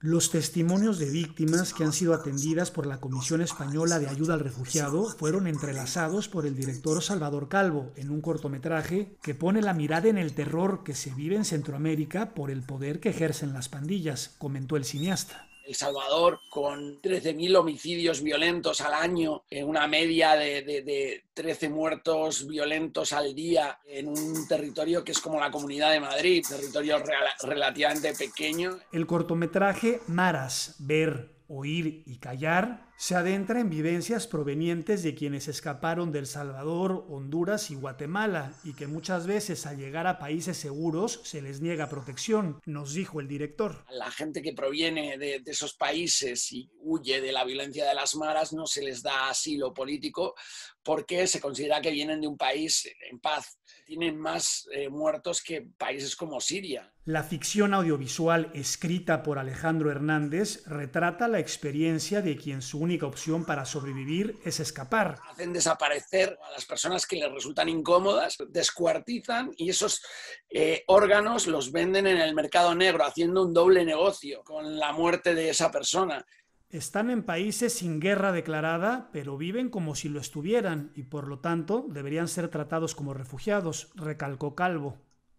Los testimonios de víctimas que han sido atendidas por la Comisión Española de Ayuda al Refugiado fueron entrelazados por el director Salvador Calvo en un cortometraje que pone la mirada en el terror que se vive en Centroamérica por el poder que ejercen las pandillas, comentó el cineasta. El Salvador, con 13.000 homicidios violentos al año, en eh, una media de, 13 muertos violentos al día, en un territorio que es como la Comunidad de Madrid, territorio relativamente pequeño. El cortometraje Maras, Ver, Oír y Callar se adentra en vivencias provenientes de quienes escaparon del Salvador, Honduras y Guatemala, y que muchas veces al llegar a países seguros se les niega protección, nos dijo el director. La gente que proviene de, esos países y huye de la violencia de las maras no se les da asilo político porque se considera que vienen de un país en paz. Tienen más eh, muertos que países como Siria. La ficción audiovisual escrita por Alejandro Hernández retrata la experiencia de quien su única opción para sobrevivir es escapar. Hacen desaparecer a las personas que les resultan incómodas, descuartizan y esos eh, órganos los venden en el mercado negro, haciendo un doble negocio con la muerte de esa persona. Están en países sin guerra declarada, pero viven como si lo estuvieran y por lo tanto deberían ser tratados como refugiados, recalcó Calvo.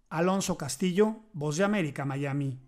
Alonso Castillo, Voz de América, Miami.